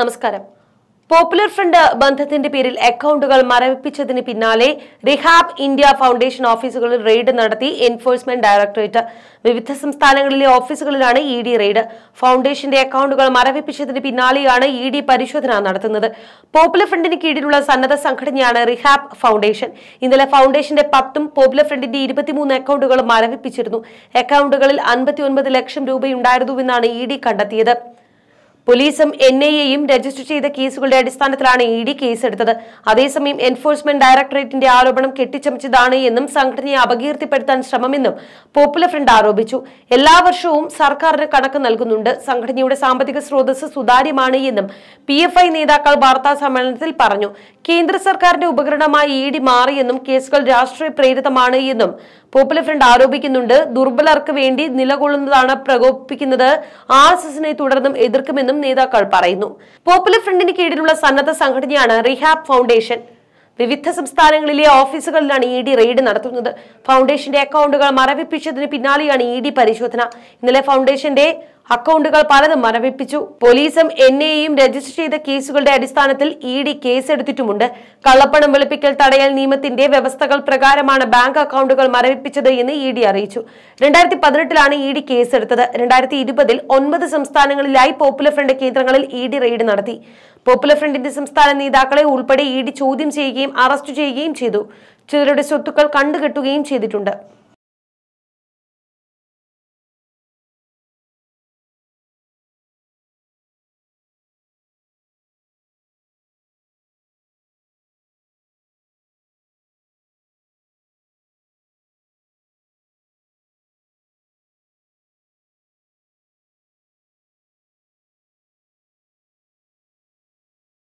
നമസ്കാരം popular front ബന്ധത്തിന്റെ പേരിൽ അക്കൗണ്ടുകൾ മരവിപ്പിച്ചതിന് പിന്നാലെ റിഹാബ് ഇന്ത്യ ഫൗണ്ടേഷൻ ഓഫീസുകളിൽ റെയ്ഡ് നടത്തി എൻഫോഴ്സ്മെന്റ് ഡയറക്ടറേറ്റ് വിവിധ സംസ്ഥാനങ്ങളിലെ ഓഫീസുകളിലാണ് ഇ ഡി റെയ്ഡ് ഫൗണ്ടേഷന്റെ അക്കൗണ്ടുകൾ മരവിപ്പിച്ചതിന് പിന്നാലെയാണ് ഇ e ഡി പരിശോധന നടത്തുന്നത് പോപ്പുലർ ഫ്രണ്ടിന് കീഴിലുള്ള സന്നദ്ധ സംഘടനയാണ് റിഹാബ് ഫൗണ്ടേഷൻ ഇന്നലെ ഫൗണ്ടേഷന്റെ പത്തും പോപ്പുലർ ഫ്രണ്ടിന്റെ ഇരുപത്തിമൂന്ന് അക്കൗണ്ടുകളും മരവിപ്പിച്ചിരുന്നു അക്കൗണ്ടുകളിൽ അൻപത്തിയൊൻപത് ലക്ഷം രൂപയുണ്ടായിരുന്നുവെന്നാണ് ഇ e ഡി കണ്ടെത്തിയത് പോലീസും എൻ ഐ എയും രജിസ്റ്റർ ചെയ്ത കേസുകളുടെ അടിസ്ഥാനത്തിലാണ് ഇ ഡി കേസെടുത്തത് അതേസമയം എൻഫോഴ്സ്മെന്റ് ഡയറക്ടറേറ്റിന്റെ ആരോപണം കെട്ടിച്ചമച്ചതാണ് എന്നും സംഘടനയെ അപകീർത്തിപ്പെടുത്താൻ ശ്രമമെന്നും പോപ്പുലർ ഫ്രണ്ട് ആരോപിച്ചു എല്ലാ വർഷവും സർക്കാരിന് കണക്ക് നൽകുന്നുണ്ട് സംഘടനയുടെ സാമ്പത്തിക സ്രോതസ് സുതാര്യമാണ് എന്നും പി എഫ് ഐ നേതാക്കൾ വാർത്താ സമ്മേളനത്തിൽ പറഞ്ഞു കേന്ദ്ര സർക്കാരിന്റെ ഉപകരണമായി ഇ ഡി മാറിയെന്നും കേസുകൾ രാഷ്ട്രീയ പ്രേരിതമാണ് എന്നും പോപ്പുലർ ഫ്രണ്ട് ആരോപിക്കുന്നുണ്ട് ദുർബലർക്ക് വേണ്ടി നിലകൊള്ളുന്നതാണ് പ്രകോപിപ്പിക്കുന്നത് ആർ എസ് എസിനെ തുടർന്നും എതിർക്കുമെന്നും നൽകുമെന്നും നേതാക്കൾ പറയുന്നു പോപ്പുലർ ഫ്രണ്ടിന് കീഴിലുള്ള സന്നദ്ധ സംഘടനയാണ് റിഹാബ് ഫൗണ്ടേഷൻ വിവിധ സംസ്ഥാനങ്ങളിലെ ഓഫീസുകളിലാണ് ഇ ഡി റെയ്ഡ് നടത്തുന്നത് ഫൗണ്ടേഷന്റെ അക്കൗണ്ടുകൾ മരവിപ്പിച്ചതിന് പിന്നാലെയാണ് ഇ ഡി പരിശോധന ഇന്നലെ ഫൗണ്ടേഷന്റെ അക്കൗണ്ടുകൾ പലതും മരവിപ്പിച്ചു പോലീസും എൻ ഐയും രജിസ്റ്റർ ചെയ്ത കേസുകളുടെ അടിസ്ഥാനത്തിൽ ഇ ഡി കേസെടുത്തിട്ടുമുണ്ട് കള്ളപ്പണം വെളുപ്പിക്കൽ തടയൽ നിയമത്തിന്റെ വ്യവസ്ഥകൾ പ്രകാരമാണ് ബാങ്ക് അക്കൗണ്ടുകൾ മരവിപ്പിച്ചത് എന്ന് ഇ ഡി അറിയിച്ചു രണ്ടായിരത്തി പതിനെട്ടിലാണ് ഇ ഡി കേസെടുത്തത് രണ്ടായിരത്തി ഇരുപതിൽ ഒൻപത് സംസ്ഥാനങ്ങളിലായി പോപ്പുലർ ഫ്രണ്ട് കേന്ദ്രങ്ങളിൽ ഇ ഡി റെയ്ഡ് നടത്തി പോപ്പുലർ ഫ്രണ്ടിന്റെ സംസ്ഥാന നേതാക്കളെ ഉൾപ്പെടെ ഇ ഡി ചോദ്യം ചെയ്യുകയും അറസ്റ്റ് ചെയ്യുകയും ചെയ്തു ചിലരുടെ സ്വത്തുക്കൾ കണ്ടുകെട്ടുകയും ചെയ്തിട്ടുണ്ട്